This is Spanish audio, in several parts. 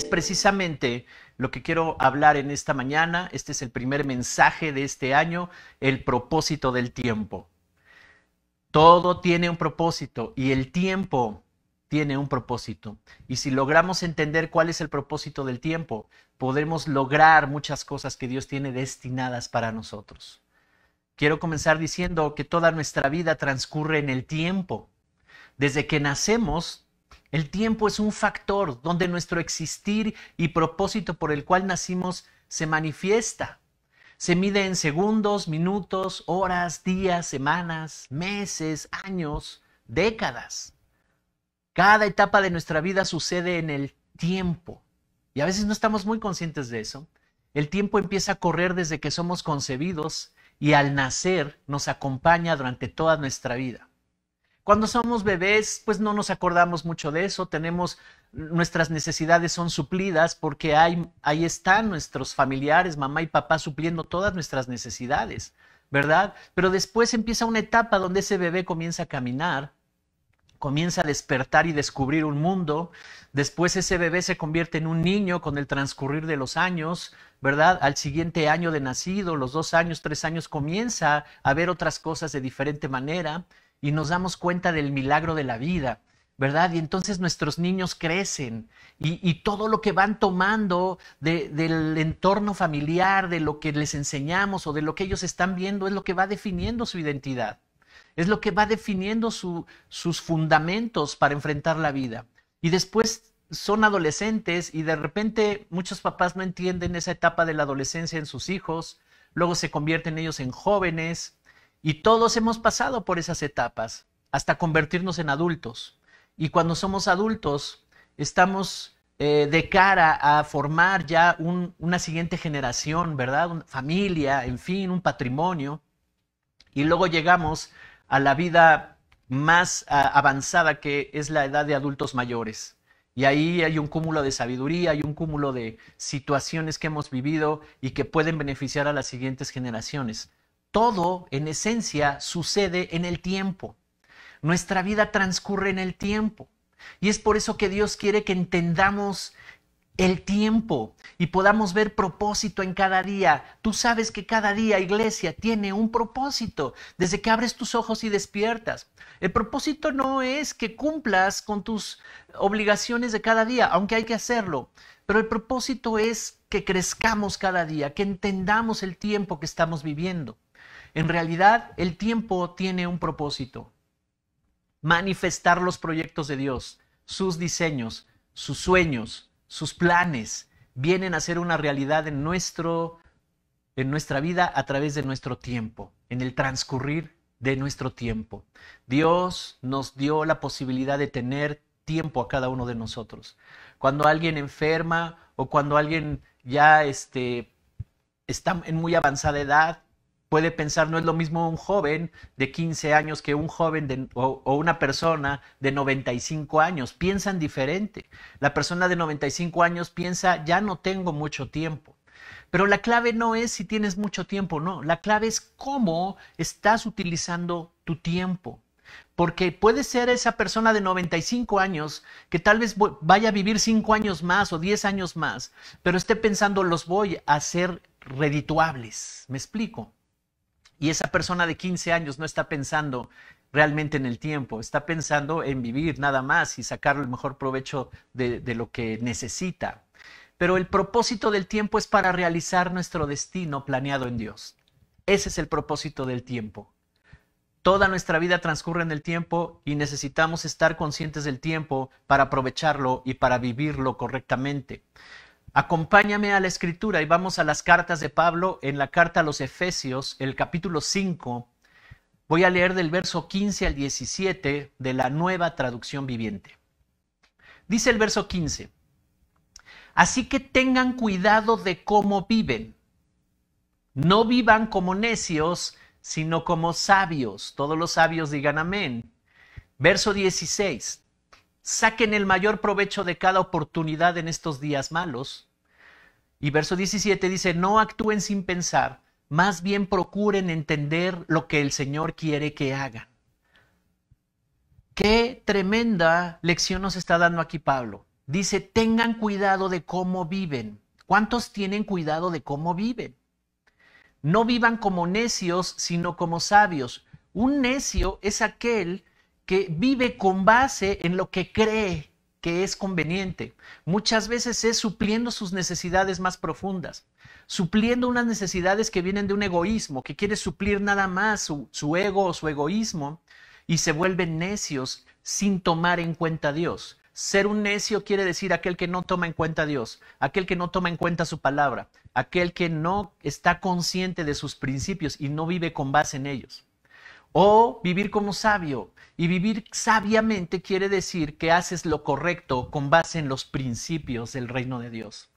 es precisamente lo que quiero hablar en esta mañana. Este es el primer mensaje de este año, el propósito del tiempo. Todo tiene un propósito y el tiempo tiene un propósito. Y si logramos entender cuál es el propósito del tiempo, podremos lograr muchas cosas que Dios tiene destinadas para nosotros. Quiero comenzar diciendo que toda nuestra vida transcurre en el tiempo. Desde que nacemos, el tiempo es un factor donde nuestro existir y propósito por el cual nacimos se manifiesta. Se mide en segundos, minutos, horas, días, semanas, meses, años, décadas. Cada etapa de nuestra vida sucede en el tiempo. Y a veces no estamos muy conscientes de eso. El tiempo empieza a correr desde que somos concebidos y al nacer nos acompaña durante toda nuestra vida. Cuando somos bebés, pues no nos acordamos mucho de eso, tenemos nuestras necesidades son suplidas porque hay, ahí están nuestros familiares, mamá y papá supliendo todas nuestras necesidades, ¿verdad? Pero después empieza una etapa donde ese bebé comienza a caminar, comienza a despertar y descubrir un mundo. Después ese bebé se convierte en un niño con el transcurrir de los años, ¿verdad? Al siguiente año de nacido, los dos años, tres años, comienza a ver otras cosas de diferente manera y nos damos cuenta del milagro de la vida, ¿verdad? Y entonces nuestros niños crecen y, todo lo que van tomando del entorno familiar, de lo que les enseñamos o de lo que ellos están viendo, es lo que va definiendo su identidad, es lo que va definiendo sus fundamentos para enfrentar la vida. Y después son adolescentes y de repente muchos papás no entienden esa etapa de la adolescencia en sus hijos, luego se convierten ellos en jóvenes, y todos hemos pasado por esas etapas hasta convertirnos en adultos. Y cuando somos adultos, estamos eh, de cara a formar ya una siguiente generación, ¿verdad? Una familia, en fin, un patrimonio. Y luego llegamos a la vida más avanzada que es la edad de adultos mayores. Y ahí hay un cúmulo de sabiduría, hay un cúmulo de situaciones que hemos vivido y que pueden beneficiar a las siguientes generaciones. Todo, en esencia, sucede en el tiempo. Nuestra vida transcurre en el tiempo. Y es por eso que Dios quiere que entendamos el tiempo y podamos ver propósito en cada día. Tú sabes que cada día, iglesia, tiene un propósito desde que abres tus ojos y despiertas. El propósito no es que cumplas con tus obligaciones de cada día, aunque hay que hacerlo, pero el propósito es que crezcamos cada día, que entendamos el tiempo que estamos viviendo. En realidad, el tiempo tiene un propósito. Manifestar los proyectos de Dios, sus diseños, sus sueños, sus planes, vienen a ser una realidad en, nuestro, en nuestra vida a través de nuestro tiempo, en el transcurrir de nuestro tiempo. Dios nos dio la posibilidad de tener tiempo a cada uno de nosotros. Cuando alguien enferma o cuando alguien ya este, está en muy avanzada edad, puede pensar no es lo mismo un joven de 15 años que un joven o, una persona de 95 años. Piensan diferente. La persona de 95 años piensa, ya no tengo mucho tiempo. Pero la clave no es si tienes mucho tiempo o no. La clave es cómo estás utilizando tu tiempo. Porque puede ser esa persona de 95 años que tal vez vaya a vivir 5 años más o 10 años más, pero esté pensando los voy a hacer redituables. ¿Me explico? Y esa persona de 15 años no está pensando realmente en el tiempo, está pensando en vivir nada más y sacar el mejor provecho de, de lo que necesita. Pero el propósito del tiempo es para realizar nuestro destino planeado en Dios. Ese es el propósito del tiempo. Toda nuestra vida transcurre en el tiempo y necesitamos estar conscientes del tiempo para aprovecharlo y para vivirlo correctamente. Acompáñame a la escritura y vamos a las cartas de Pablo en la carta a los Efesios, el capítulo 5. Voy a leer del verso 15 al 17 de la nueva traducción viviente. Dice el verso 15, así que tengan cuidado de cómo viven. No vivan como necios, sino como sabios. Todos los sabios digan amén. Verso 16. Saquen el mayor provecho de cada oportunidad en estos días malos. Y verso 17 dice, no actúen sin pensar, más bien procuren entender lo que el Señor quiere que hagan. Qué tremenda lección nos está dando aquí Pablo. Dice, tengan cuidado de cómo viven. ¿Cuántos tienen cuidado de cómo viven? No vivan como necios, sino como sabios. Un necio es aquel que vive con base en lo que cree que es conveniente. Muchas veces es supliendo sus necesidades más profundas, supliendo unas necesidades que vienen de un egoísmo, que quiere suplir nada más su, ego o su egoísmo, y se vuelven necios sin tomar en cuenta a Dios. Ser un necio quiere decir aquel que no toma en cuenta a Dios, aquel que no toma en cuenta su palabra, aquel que no está consciente de sus principios y no vive con base en ellos. O vivir como sabio, y vivir sabiamente quiere decir que haces lo correcto con base en los principios del reino de Dios.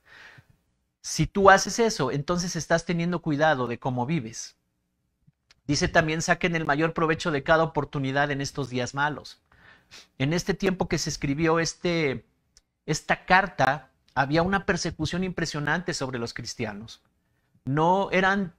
Si tú haces eso, entonces estás teniendo cuidado de cómo vives. Dice también, saquen el mayor provecho de cada oportunidad en estos días malos. En este tiempo que se escribió este, esta carta, había una persecución impresionante sobre los cristianos. No, eran,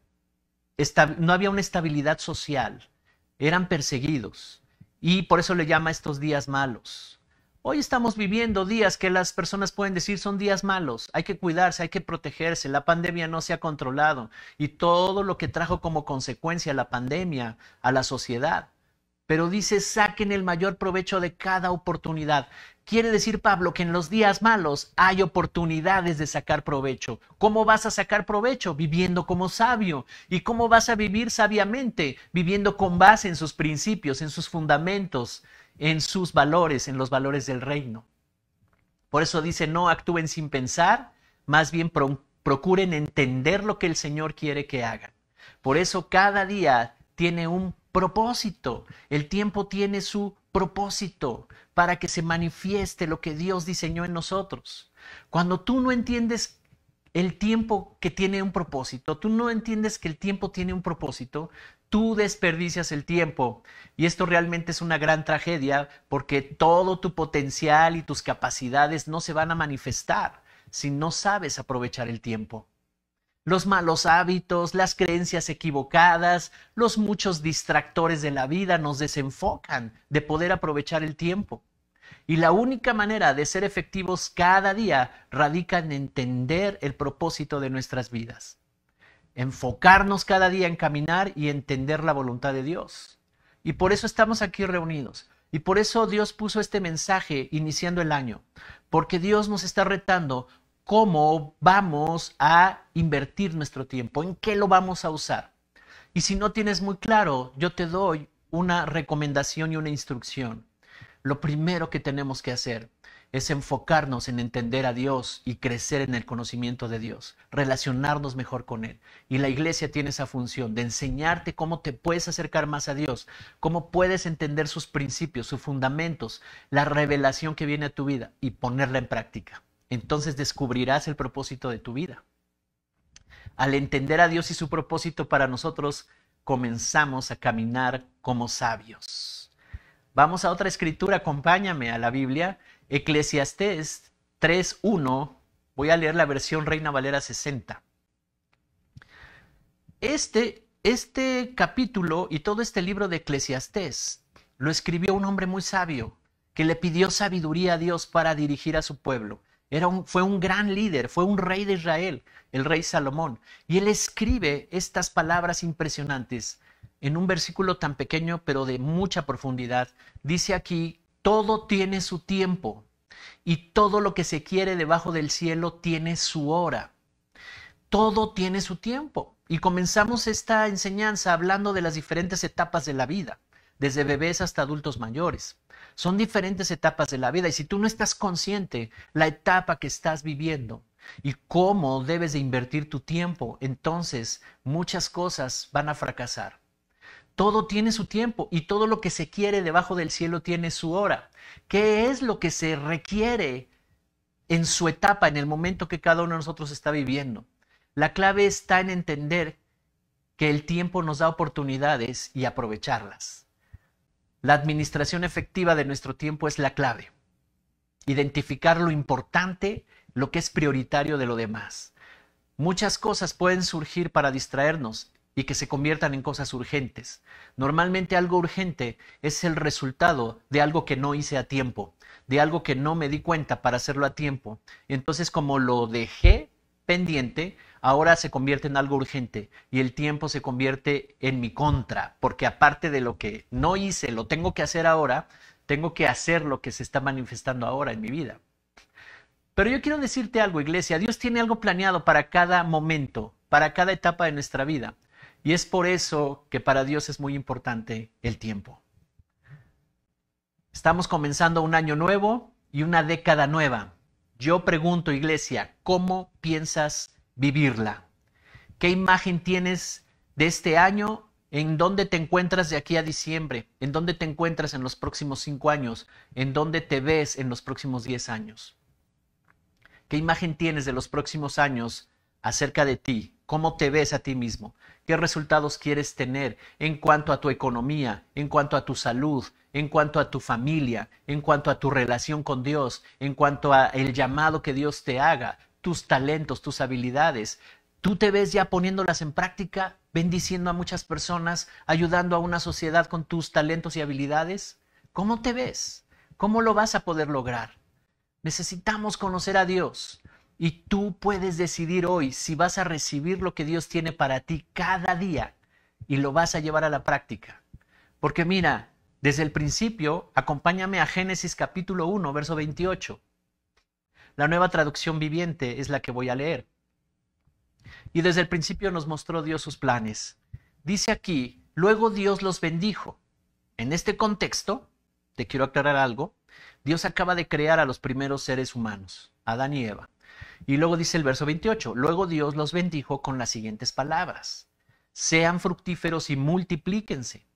no había una estabilidad social, eran perseguidos y por eso le llama estos días malos. Hoy estamos viviendo días que las personas pueden decir son días malos, hay que cuidarse, hay que protegerse, la pandemia no se ha controlado y todo lo que trajo como consecuencia la pandemia a la sociedad. Pero dice, saquen el mayor provecho de cada oportunidad. Quiere decir Pablo que en los días malos hay oportunidades de sacar provecho. ¿Cómo vas a sacar provecho? Viviendo como sabio. ¿Y cómo vas a vivir sabiamente? Viviendo con base en sus principios, en sus fundamentos, en sus valores, en los valores del reino. Por eso dice, no actúen sin pensar, más bien procuren entender lo que el Señor quiere que hagan. Por eso cada día tiene un propósito. El tiempo tiene su propósito para que se manifieste lo que Dios diseñó en nosotros. Cuando tú no entiendes el tiempo que tiene un propósito, tú no entiendes que el tiempo tiene un propósito, tú desperdicias el tiempo. Y esto realmente es una gran tragedia porque todo tu potencial y tus capacidades no se van a manifestar si no sabes aprovechar el tiempo los malos hábitos, las creencias equivocadas, los muchos distractores de la vida nos desenfocan de poder aprovechar el tiempo. Y la única manera de ser efectivos cada día radica en entender el propósito de nuestras vidas. Enfocarnos cada día en caminar y entender la voluntad de Dios. Y por eso estamos aquí reunidos. Y por eso Dios puso este mensaje iniciando el año. Porque Dios nos está retando cómo vamos a invertir nuestro tiempo, en qué lo vamos a usar. Y si no tienes muy claro, yo te doy una recomendación y una instrucción. Lo primero que tenemos que hacer es enfocarnos en entender a Dios y crecer en el conocimiento de Dios, relacionarnos mejor con Él. Y la iglesia tiene esa función de enseñarte cómo te puedes acercar más a Dios, cómo puedes entender sus principios, sus fundamentos, la revelación que viene a tu vida y ponerla en práctica entonces descubrirás el propósito de tu vida. Al entender a Dios y su propósito para nosotros, comenzamos a caminar como sabios. Vamos a otra escritura, acompáñame a la Biblia, Eclesiastés 3.1, voy a leer la versión Reina Valera 60. Este, este capítulo y todo este libro de Eclesiastés lo escribió un hombre muy sabio que le pidió sabiduría a Dios para dirigir a su pueblo fue un gran líder, fue un rey de Israel, el rey Salomón. Y él escribe estas palabras impresionantes en un versículo tan pequeño pero de mucha profundidad. Dice aquí, todo tiene su tiempo y todo lo que se quiere debajo del cielo tiene su hora. Todo tiene su tiempo. Y comenzamos esta enseñanza hablando de las diferentes etapas de la vida desde bebés hasta adultos mayores. Son diferentes etapas de la vida y si tú no estás consciente la etapa que estás viviendo y cómo debes de invertir tu tiempo, entonces muchas cosas van a fracasar. Todo tiene su tiempo y todo lo que se quiere debajo del cielo tiene su hora. ¿Qué es lo que se requiere en su etapa, en el momento que cada uno de nosotros está viviendo? La clave está en entender que el tiempo nos da oportunidades y aprovecharlas. La administración efectiva de nuestro tiempo es la clave. Identificar lo importante, lo que es prioritario de lo demás. Muchas cosas pueden surgir para distraernos y que se conviertan en cosas urgentes. Normalmente algo urgente es el resultado de algo que no hice a tiempo, de algo que no me di cuenta para hacerlo a tiempo. Entonces como lo dejé pendiente ahora se convierte en algo urgente y el tiempo se convierte en mi contra, porque aparte de lo que no hice, lo tengo que hacer ahora, tengo que hacer lo que se está manifestando ahora en mi vida. Pero yo quiero decirte algo, iglesia, Dios tiene algo planeado para cada momento, para cada etapa de nuestra vida. Y es por eso que para Dios es muy importante el tiempo. Estamos comenzando un año nuevo y una década nueva. Yo pregunto, iglesia, ¿cómo piensas vivirla? ¿Qué imagen tienes de este año? ¿En dónde te encuentras de aquí a diciembre? ¿En dónde te encuentras en los próximos cinco años? ¿En dónde te ves en los próximos diez años? ¿Qué imagen tienes de los próximos años acerca de ti? ¿Cómo te ves a ti mismo? qué resultados quieres tener en cuanto a tu economía, en cuanto a tu salud, en cuanto a tu familia, en cuanto a tu relación con Dios, en cuanto a el llamado que Dios te haga, tus talentos, tus habilidades. ¿Tú te ves ya poniéndolas en práctica, bendiciendo a muchas personas, ayudando a una sociedad con tus talentos y habilidades? ¿Cómo te ves? ¿Cómo lo vas a poder lograr? Necesitamos conocer a Dios y tú puedes decidir hoy si vas a recibir lo que Dios tiene para ti cada día y lo vas a llevar a la práctica. Porque mira, desde el principio, acompáñame a Génesis capítulo 1, verso 28. La nueva traducción viviente es la que voy a leer. Y desde el principio nos mostró Dios sus planes. Dice aquí, luego Dios los bendijo. En este contexto, te quiero aclarar algo, Dios acaba de crear a los primeros seres humanos, Adán y Eva. Y luego dice el verso 28, luego Dios los bendijo con las siguientes palabras, sean fructíferos y multiplíquense,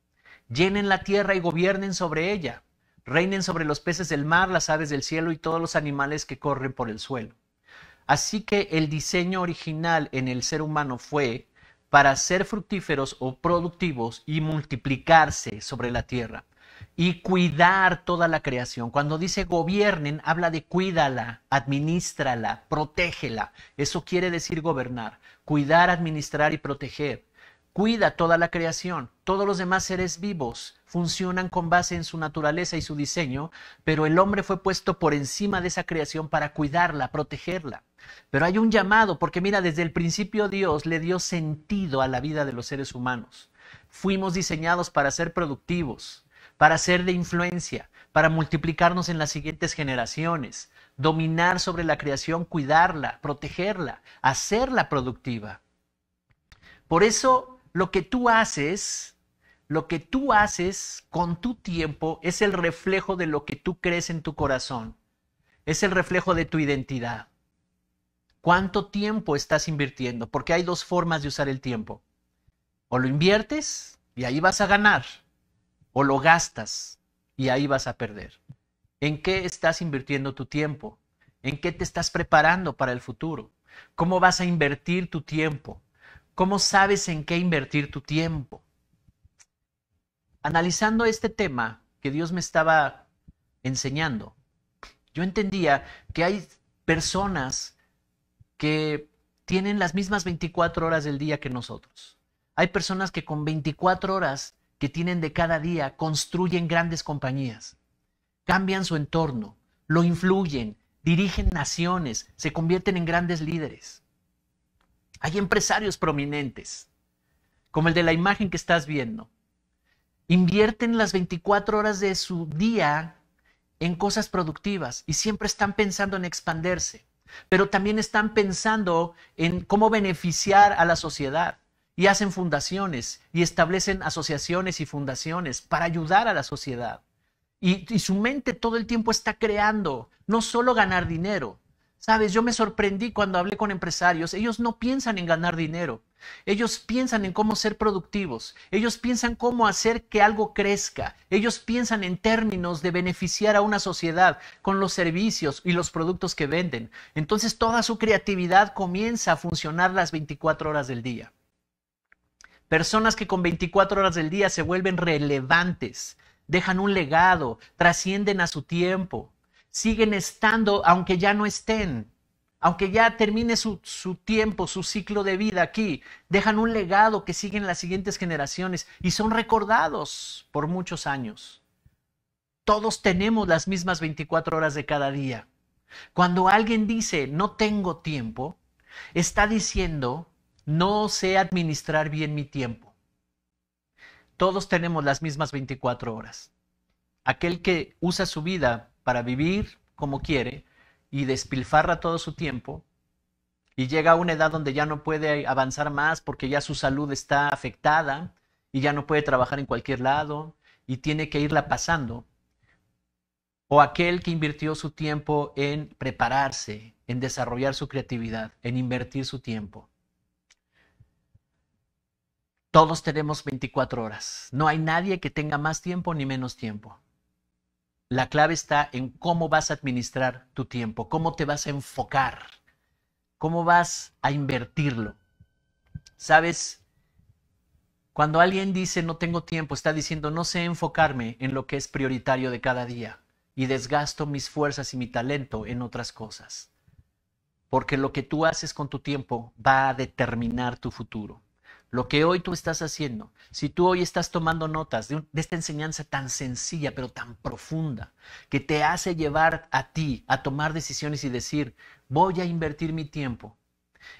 llenen la tierra y gobiernen sobre ella, reinen sobre los peces del mar, las aves del cielo y todos los animales que corren por el suelo. Así que el diseño original en el ser humano fue para ser fructíferos o productivos y multiplicarse sobre la tierra y cuidar toda la creación. Cuando dice gobiernen, habla de cuídala, administrala, protégela. Eso quiere decir gobernar, cuidar, administrar y proteger. Cuida toda la creación. Todos los demás seres vivos funcionan con base en su naturaleza y su diseño, pero el hombre fue puesto por encima de esa creación para cuidarla, protegerla. Pero hay un llamado, porque mira, desde el principio Dios le dio sentido a la vida de los seres humanos. Fuimos diseñados para ser productivos, para ser de influencia, para multiplicarnos en las siguientes generaciones, dominar sobre la creación, cuidarla, protegerla, hacerla productiva. Por eso, lo que tú haces, lo que tú haces con tu tiempo es el reflejo de lo que tú crees en tu corazón, es el reflejo de tu identidad. ¿Cuánto tiempo estás invirtiendo? Porque hay dos formas de usar el tiempo. O lo inviertes y ahí vas a ganar, o lo gastas y ahí vas a perder. ¿En qué estás invirtiendo tu tiempo? ¿En qué te estás preparando para el futuro? ¿Cómo vas a invertir tu tiempo? ¿Cómo sabes en qué invertir tu tiempo? Analizando este tema que Dios me estaba enseñando, yo entendía que hay personas que tienen las mismas 24 horas del día que nosotros. Hay personas que con 24 horas que tienen de cada día construyen grandes compañías, cambian su entorno, lo influyen, dirigen naciones, se convierten en grandes líderes. Hay empresarios prominentes, como el de la imagen que estás viendo. Invierten las 24 horas de su día en cosas productivas y siempre están pensando en expandirse, pero también están pensando en cómo beneficiar a la sociedad y hacen fundaciones y establecen asociaciones y fundaciones para ayudar a la sociedad. Y, su mente todo el tiempo está creando, no solo ganar dinero. Sabes, yo me sorprendí cuando hablé con empresarios, ellos no piensan en ganar dinero, ellos piensan en cómo ser productivos, ellos piensan cómo hacer que algo crezca, ellos piensan en términos de beneficiar a una sociedad con los servicios y los productos que venden. Entonces toda su creatividad comienza a funcionar las 24 horas del día. Personas que con 24 horas del día se vuelven relevantes, dejan un legado, trascienden a su tiempo, siguen estando aunque ya no estén, aunque ya termine su, tiempo, su ciclo de vida aquí, dejan un legado que siguen las siguientes generaciones y son recordados por muchos años. Todos tenemos las mismas 24 horas de cada día. Cuando alguien dice no tengo tiempo, está diciendo no sé administrar bien mi tiempo. Todos tenemos las mismas 24 horas. Aquel que usa su vida para vivir como quiere y despilfarra todo su tiempo y llega a una edad donde ya no puede avanzar más porque ya su salud está afectada y ya no puede trabajar en cualquier lado y tiene que irla pasando. O aquel que invirtió su tiempo en prepararse, en desarrollar su creatividad, en invertir su tiempo todos tenemos 24 horas. No hay nadie que tenga más tiempo ni menos tiempo. La clave está en cómo vas a administrar tu tiempo, cómo te vas a enfocar, cómo vas a invertirlo. Sabes, cuando alguien dice no tengo tiempo, está diciendo no sé enfocarme en lo que es prioritario de cada día y desgasto mis fuerzas y mi talento en otras cosas. Porque lo que tú haces con tu tiempo va a determinar tu futuro. Lo que hoy tú estás haciendo, si tú hoy estás tomando notas de, esta enseñanza tan sencilla pero tan profunda, que te hace llevar a ti a tomar decisiones y decir, voy a invertir mi tiempo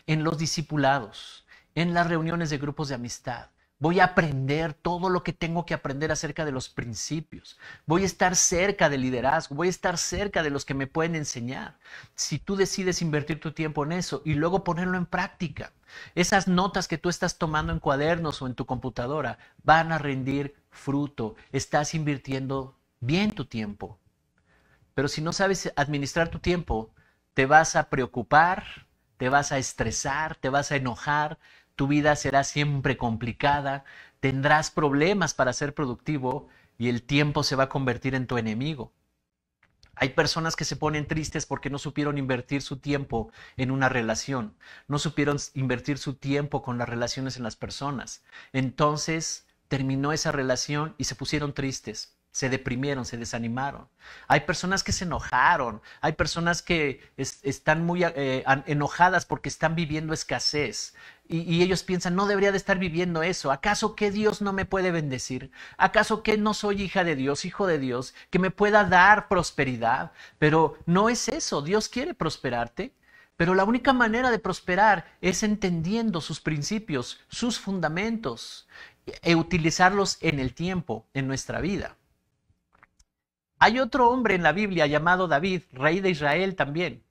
en los discipulados, en las reuniones de grupos de amistad, Voy a aprender todo lo que tengo que aprender acerca de los principios. Voy a estar cerca del liderazgo, voy a estar cerca de los que me pueden enseñar. Si tú decides invertir tu tiempo en eso y luego ponerlo en práctica, esas notas que tú estás tomando en cuadernos o en tu computadora van a rendir fruto. Estás invirtiendo bien tu tiempo. Pero si no sabes administrar tu tiempo, te vas a preocupar, te vas a estresar, te vas a enojar, tu vida será siempre complicada, tendrás problemas para ser productivo y el tiempo se va a convertir en tu enemigo. Hay personas que se ponen tristes porque no supieron invertir su tiempo en una relación, no supieron invertir su tiempo con las relaciones en las personas. Entonces terminó esa relación y se pusieron tristes se deprimieron, se desanimaron. Hay personas que se enojaron, hay personas que están muy eh, enojadas porque están viviendo escasez y, y, ellos piensan, no debería de estar viviendo eso. ¿Acaso que Dios no me puede bendecir? ¿Acaso que no soy hija de Dios, hijo de Dios, que me pueda dar prosperidad? Pero no es eso, Dios quiere prosperarte. Pero la única manera de prosperar es entendiendo sus principios, sus fundamentos, e utilizarlos en el tiempo, en nuestra vida. Hay otro hombre en la Biblia llamado David, rey de Israel también,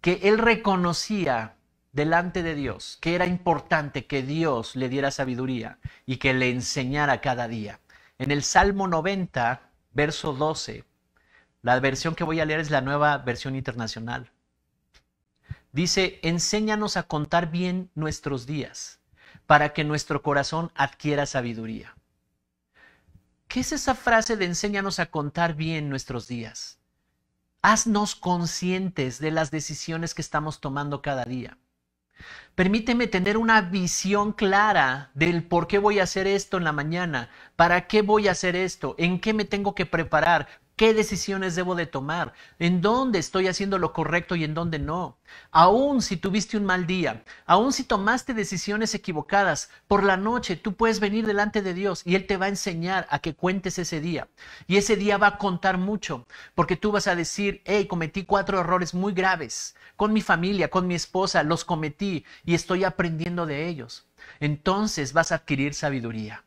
que él reconocía delante de Dios que era importante que Dios le diera sabiduría y que le enseñara cada día. En el Salmo 90, verso 12, la versión que voy a leer es la nueva versión internacional. Dice, enséñanos a contar bien nuestros días para que nuestro corazón adquiera sabiduría. ¿Qué es esa frase de enséñanos a contar bien nuestros días? Haznos conscientes de las decisiones que estamos tomando cada día. Permíteme tener una visión clara del por qué voy a hacer esto en la mañana, para qué voy a hacer esto, en qué me tengo que preparar, ¿Qué decisiones debo de tomar? ¿En dónde estoy haciendo lo correcto y en dónde no? Aún si tuviste un mal día, aún si tomaste decisiones equivocadas, por la noche tú puedes venir delante de Dios y Él te va a enseñar a que cuentes ese día. Y ese día va a contar mucho, porque tú vas a decir, hey, cometí cuatro errores muy graves con mi familia, con mi esposa, los cometí y estoy aprendiendo de ellos. Entonces vas a adquirir sabiduría.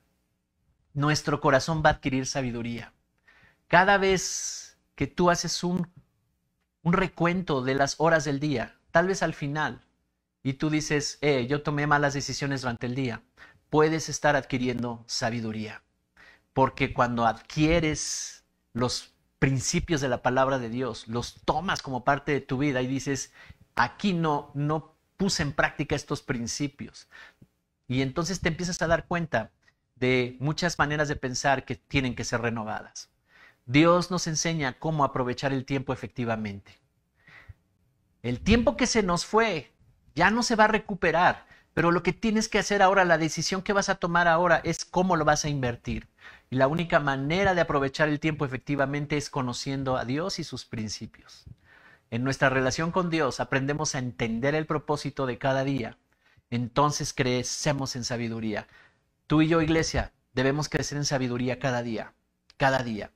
Nuestro corazón va a adquirir sabiduría. Cada vez que tú haces un, recuento de las horas del día, tal vez al final, y tú dices, eh, yo tomé malas decisiones durante el día, puedes estar adquiriendo sabiduría. Porque cuando adquieres los principios de la palabra de Dios, los tomas como parte de tu vida y dices, aquí no, no puse en práctica estos principios. Y entonces te empiezas a dar cuenta de muchas maneras de pensar que tienen que ser renovadas. Dios nos enseña cómo aprovechar el tiempo efectivamente. El tiempo que se nos fue ya no se va a recuperar, pero lo que tienes que hacer ahora, la decisión que vas a tomar ahora es cómo lo vas a invertir. Y la única manera de aprovechar el tiempo efectivamente es conociendo a Dios y sus principios. En nuestra relación con Dios aprendemos a entender el propósito de cada día. Entonces crecemos en sabiduría. Tú y yo, iglesia, debemos crecer en sabiduría cada día, cada día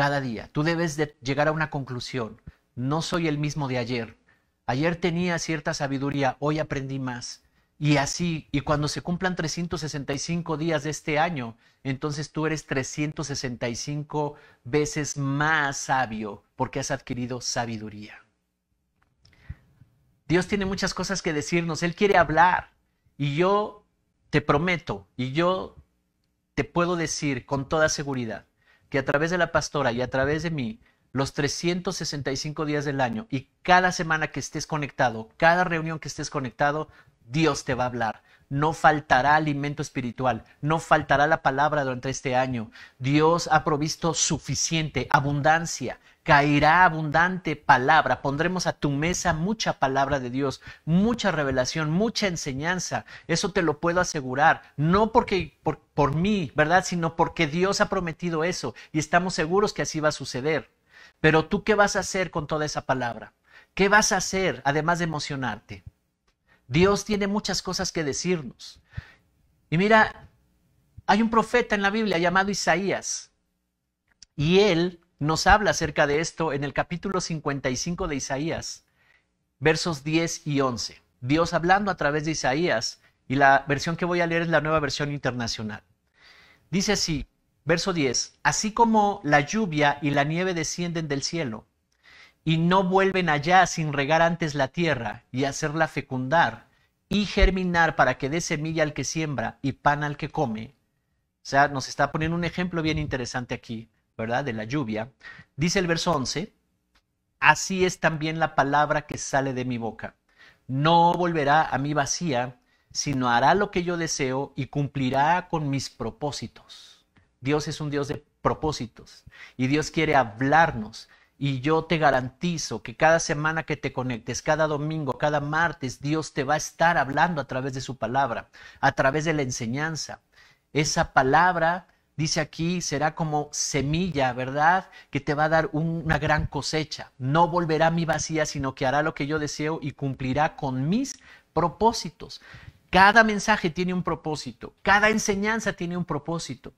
cada día. Tú debes de llegar a una conclusión. No soy el mismo de ayer. Ayer tenía cierta sabiduría, hoy aprendí más. Y así, y cuando se cumplan 365 días de este año, entonces tú eres 365 veces más sabio porque has adquirido sabiduría. Dios tiene muchas cosas que decirnos, Él quiere hablar. Y yo te prometo, y yo te puedo decir con toda seguridad, que a través de la pastora y a través de mí, los 365 días del año y cada semana que estés conectado, cada reunión que estés conectado, Dios te va a hablar. No faltará alimento espiritual, no faltará la palabra durante este año. Dios ha provisto suficiente, abundancia, caerá abundante palabra. Pondremos a tu mesa mucha palabra de Dios, mucha revelación, mucha enseñanza. Eso te lo puedo asegurar, no porque por, mí, ¿verdad? Sino porque Dios ha prometido eso y estamos seguros que así va a suceder. Pero tú, ¿qué vas a hacer con toda esa palabra? ¿Qué vas a hacer además de emocionarte? Dios tiene muchas cosas que decirnos. Y mira, hay un profeta en la Biblia llamado Isaías. Y él nos habla acerca de esto en el capítulo 55 de Isaías, versos 10 y 11. Dios hablando a través de Isaías. Y la versión que voy a leer es la nueva versión internacional. Dice así, verso 10, así como la lluvia y la nieve descienden del cielo y no vuelven allá sin regar antes la tierra y hacerla fecundar y germinar para que dé semilla al que siembra y pan al que come. O sea, nos está poniendo un ejemplo bien interesante aquí, ¿verdad? De la lluvia. Dice el verso 11, así es también la palabra que sale de mi boca. No volverá a mí vacía, sino hará lo que yo deseo y cumplirá con mis propósitos. Dios es un Dios de propósitos y Dios quiere hablarnos y yo te garantizo que cada semana que te conectes, cada domingo, cada martes, Dios te va a estar hablando a través de su palabra, a través de la enseñanza. Esa palabra, dice aquí, será como semilla, ¿verdad? Que te va a dar una gran cosecha. No volverá a mi vacía, sino que hará lo que yo deseo y cumplirá con mis propósitos. Cada mensaje tiene un propósito, cada enseñanza tiene un propósito.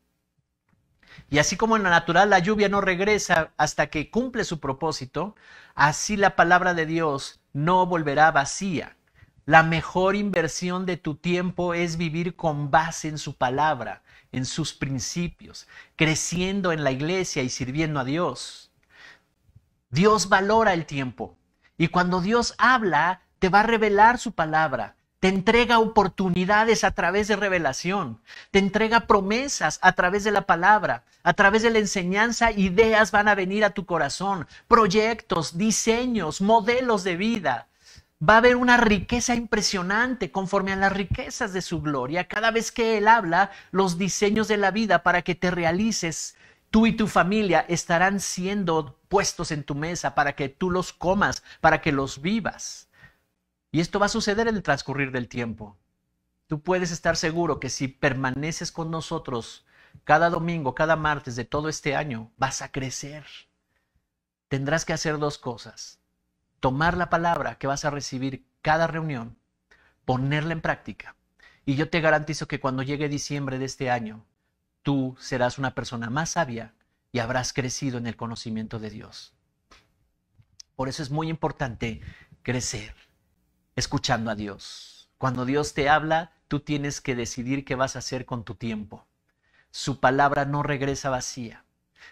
Y así como en la natural la lluvia no regresa hasta que cumple su propósito, así la palabra de Dios no volverá vacía. La mejor inversión de tu tiempo es vivir con base en su palabra, en sus principios, creciendo en la iglesia y sirviendo a Dios. Dios valora el tiempo y cuando Dios habla, te va a revelar su palabra te entrega oportunidades a través de revelación, te entrega promesas a través de la palabra, a través de la enseñanza, ideas van a venir a tu corazón, proyectos, diseños, modelos de vida. Va a haber una riqueza impresionante conforme a las riquezas de su gloria. Cada vez que Él habla, los diseños de la vida para que te realices, tú y tu familia estarán siendo puestos en tu mesa para que tú los comas, para que los vivas. Y esto va a suceder en el transcurrir del tiempo. Tú puedes estar seguro que si permaneces con nosotros cada domingo, cada martes de todo este año, vas a crecer. Tendrás que hacer dos cosas. Tomar la palabra que vas a recibir cada reunión, ponerla en práctica. Y yo te garantizo que cuando llegue diciembre de este año, tú serás una persona más sabia y habrás crecido en el conocimiento de Dios. Por eso es muy importante crecer escuchando a Dios. Cuando Dios te habla, tú tienes que decidir qué vas a hacer con tu tiempo. Su palabra no regresa vacía.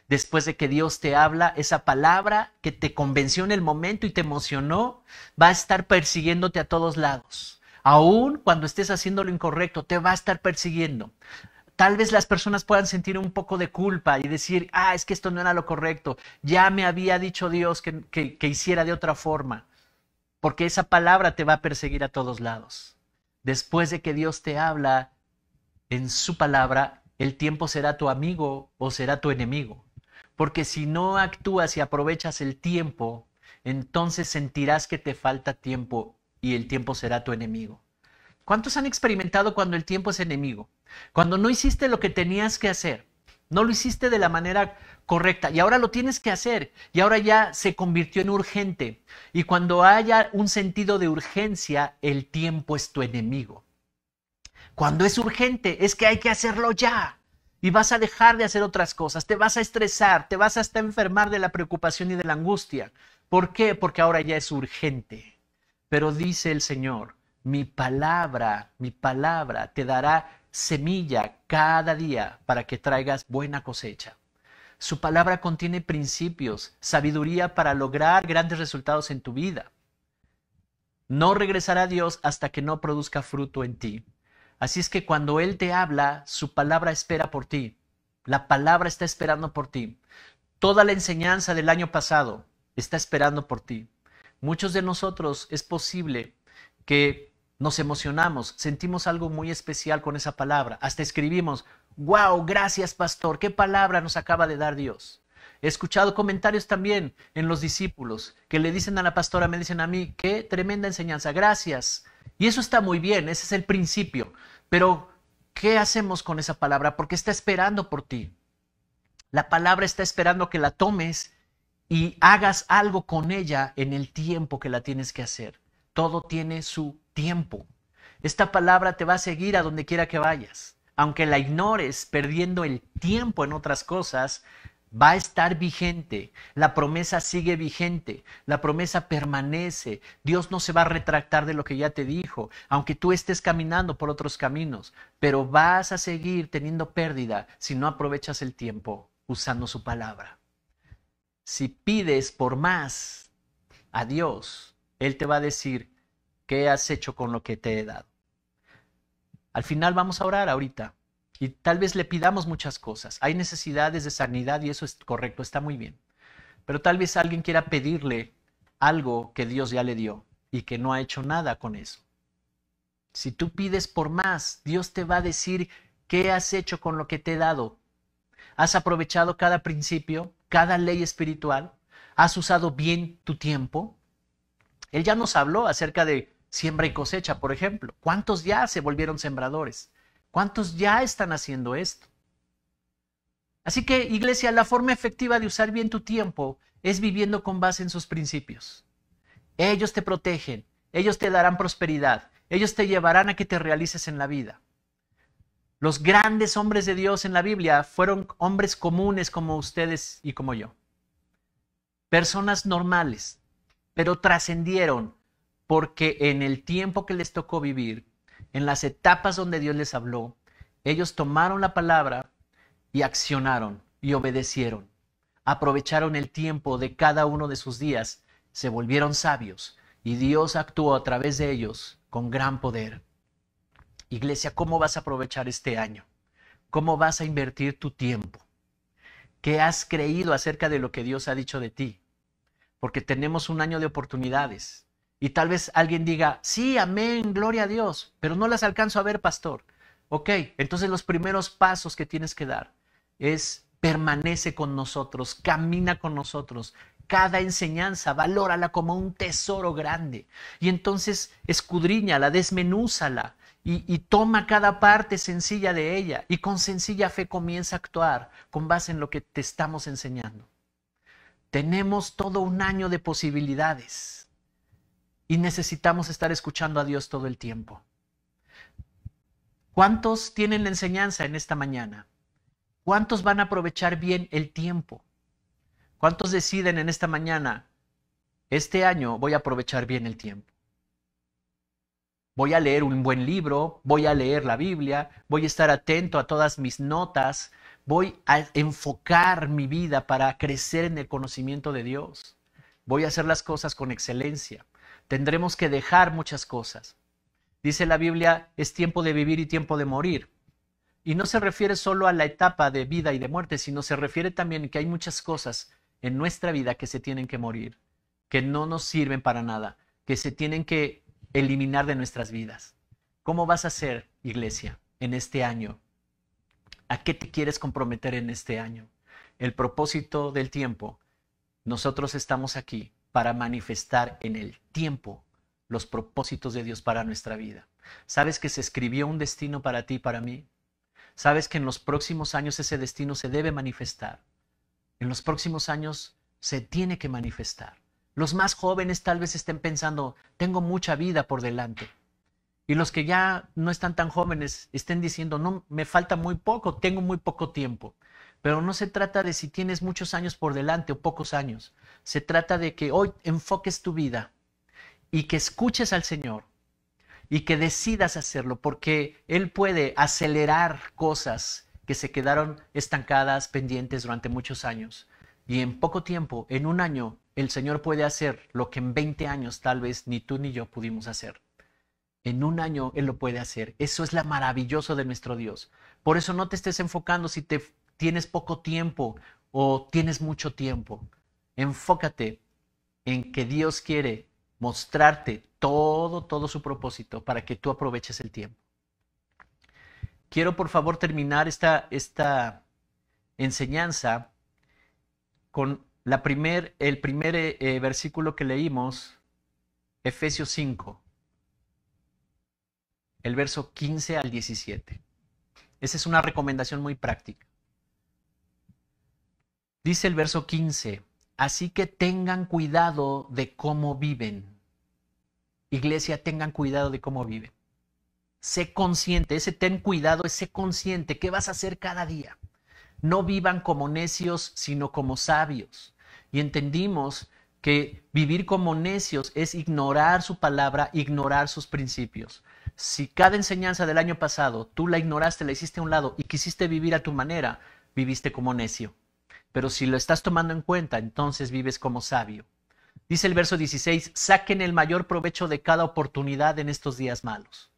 Después de que Dios te habla, esa palabra que te convenció en el momento y te emocionó, va a estar persiguiéndote a todos lados. Aún cuando estés haciendo lo incorrecto, te va a estar persiguiendo tal vez las personas puedan sentir un poco de culpa y decir, ah, es que esto no era lo correcto, ya me había dicho Dios que, que, hiciera de otra forma porque esa palabra te va a perseguir a todos lados. Después de que Dios te habla en su palabra, el tiempo será tu amigo o será tu enemigo. Porque si no actúas y aprovechas el tiempo, entonces sentirás que te falta tiempo y el tiempo será tu enemigo. ¿Cuántos han experimentado cuando el tiempo es enemigo? Cuando no hiciste lo que tenías que hacer, no lo hiciste de la manera correcta. Y ahora lo tienes que hacer. Y ahora ya se convirtió en urgente. Y cuando haya un sentido de urgencia, el tiempo es tu enemigo. Cuando es urgente, es que hay que hacerlo ya. Y vas a dejar de hacer otras cosas, te vas a estresar, te vas a hasta enfermar de la preocupación y de la angustia. ¿Por qué? Porque ahora ya es urgente. Pero dice el Señor, mi palabra, mi palabra te dará semilla cada día para que traigas buena cosecha. Su palabra contiene principios, sabiduría para lograr grandes resultados en tu vida. No regresará a Dios hasta que no produzca fruto en ti. Así es que cuando Él te habla, su palabra espera por ti. La palabra está esperando por ti. Toda la enseñanza del año pasado está esperando por ti. Muchos de nosotros es posible que nos emocionamos, sentimos algo muy especial con esa palabra, hasta escribimos, wow, gracias pastor, qué palabra nos acaba de dar Dios. He escuchado comentarios también en los discípulos que le dicen a la pastora, me dicen a mí, qué tremenda enseñanza, gracias. Y eso está muy bien, ese es el principio. Pero, ¿qué hacemos con esa palabra? Porque está esperando por ti. La palabra está esperando que la tomes y hagas algo con ella en el tiempo que la tienes que hacer. Todo tiene su tiempo. Esta palabra te va a seguir a donde quiera que vayas aunque la ignores perdiendo el tiempo en otras cosas, va a estar vigente. La promesa sigue vigente, la promesa permanece. Dios no se va a retractar de lo que ya te dijo, aunque tú estés caminando por otros caminos, pero vas a seguir teniendo pérdida si no aprovechas el tiempo usando su palabra. Si pides por más a Dios, Él te va a decir, ¿qué has hecho con lo que te he dado? Al final vamos a orar ahorita y tal vez le pidamos muchas cosas. Hay necesidades de sanidad y eso es correcto, está muy bien. Pero tal vez alguien quiera pedirle algo que Dios ya le dio y que no ha hecho nada con eso. Si tú pides por más, Dios te va a decir qué has hecho con lo que te he dado. Has aprovechado cada principio, cada ley espiritual, has usado bien tu tiempo. Él ya nos habló acerca de Siembra y cosecha, por ejemplo. ¿Cuántos ya se volvieron sembradores? ¿Cuántos ya están haciendo esto? Así que, iglesia, la forma efectiva de usar bien tu tiempo es viviendo con base en sus principios. Ellos te protegen, ellos te darán prosperidad, ellos te llevarán a que te realices en la vida. Los grandes hombres de Dios en la Biblia fueron hombres comunes como ustedes y como yo. Personas normales, pero trascendieron porque en el tiempo que les tocó vivir, en las etapas donde Dios les habló, ellos tomaron la palabra y accionaron y obedecieron. Aprovecharon el tiempo de cada uno de sus días, se volvieron sabios y Dios actuó a través de ellos con gran poder. Iglesia, ¿cómo vas a aprovechar este año? ¿Cómo vas a invertir tu tiempo? ¿Qué has creído acerca de lo que Dios ha dicho de ti? Porque tenemos un año de oportunidades. Y tal vez alguien diga, sí, amén, gloria a Dios, pero no las alcanzo a ver, pastor. Ok, entonces los primeros pasos que tienes que dar es permanece con nosotros, camina con nosotros. Cada enseñanza, valórala como un tesoro grande. Y entonces escudriñala, desmenúzala y, y toma cada parte sencilla de ella y con sencilla fe comienza a actuar con base en lo que te estamos enseñando. Tenemos todo un año de posibilidades y necesitamos estar escuchando a Dios todo el tiempo. ¿Cuántos tienen la enseñanza en esta mañana? ¿Cuántos van a aprovechar bien el tiempo? ¿Cuántos deciden en esta mañana, este año voy a aprovechar bien el tiempo? Voy a leer un buen libro, voy a leer la Biblia, voy a estar atento a todas mis notas, voy a enfocar mi vida para crecer en el conocimiento de Dios, voy a hacer las cosas con excelencia. Tendremos que dejar muchas cosas. Dice la Biblia, es tiempo de vivir y tiempo de morir. Y no se refiere solo a la etapa de vida y de muerte, sino se refiere también que hay muchas cosas en nuestra vida que se tienen que morir, que no nos sirven para nada, que se tienen que eliminar de nuestras vidas. ¿Cómo vas a hacer, iglesia, en este año? ¿A qué te quieres comprometer en este año? El propósito del tiempo. Nosotros estamos aquí para manifestar en el tiempo los propósitos de Dios para nuestra vida. ¿Sabes que se escribió un destino para ti y para mí? ¿Sabes que en los próximos años ese destino se debe manifestar? En los próximos años se tiene que manifestar. Los más jóvenes tal vez estén pensando, tengo mucha vida por delante. Y los que ya no están tan jóvenes estén diciendo, no, me falta muy poco, tengo muy poco tiempo. Pero no se trata de si tienes muchos años por delante o pocos años. Se trata de que hoy enfoques tu vida y que escuches al Señor y que decidas hacerlo, porque Él puede acelerar cosas que se quedaron estancadas, pendientes durante muchos años. Y en poco tiempo, en un año, el Señor puede hacer lo que en 20 años tal vez ni tú ni yo pudimos hacer. En un año Él lo puede hacer. Eso es lo maravilloso de nuestro Dios. Por eso no te estés enfocando si te tienes poco tiempo o tienes mucho tiempo. Enfócate en que Dios quiere mostrarte todo, todo su propósito para que tú aproveches el tiempo. Quiero por favor terminar esta, esta enseñanza con la el primer eh, eh, versículo que leímos, Efesios 5, el verso 15 al 17. Esa es una recomendación muy práctica. Dice el verso 15, así que tengan cuidado de cómo viven. Iglesia, tengan cuidado de cómo viven. Sé consciente, ese ten cuidado es sé consciente. ¿Qué vas a hacer cada día? No vivan como necios, sino como sabios. Y entendimos que vivir como necios es ignorar su palabra, ignorar sus principios. Si cada enseñanza del año pasado tú la ignoraste, la hiciste a un lado y quisiste vivir a tu manera, viviste como necio pero si lo estás tomando en cuenta, entonces vives como sabio. Dice el verso 16, saquen el mayor provecho de cada oportunidad en estos días malos.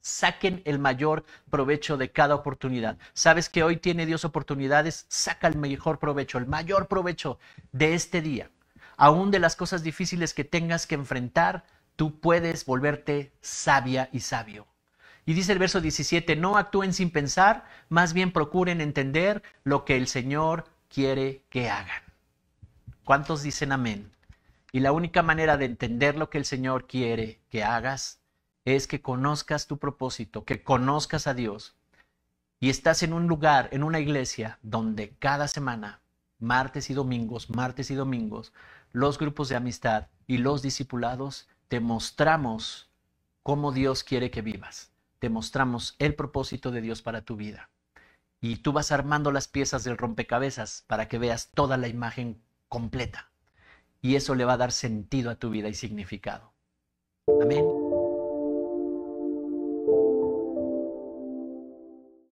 Saquen el mayor provecho de cada oportunidad. Sabes que hoy tiene Dios oportunidades, saca el mejor provecho, el mayor provecho de este día. Aún de las cosas difíciles que tengas que enfrentar, tú puedes volverte sabia y sabio. Y dice el verso 17, no actúen sin pensar, más bien procuren entender lo que el Señor quiere que hagan. ¿Cuántos dicen amén? Y la única manera de entender lo que el Señor quiere que hagas es que conozcas tu propósito, que conozcas a Dios. Y estás en un lugar, en una iglesia, donde cada semana, martes y domingos, martes y domingos, los grupos de amistad y los discipulados te mostramos cómo Dios quiere que vivas te mostramos el propósito de Dios para tu vida. Y tú vas armando las piezas del rompecabezas para que veas toda la imagen completa. Y eso le va a dar sentido a tu vida y significado. Amén.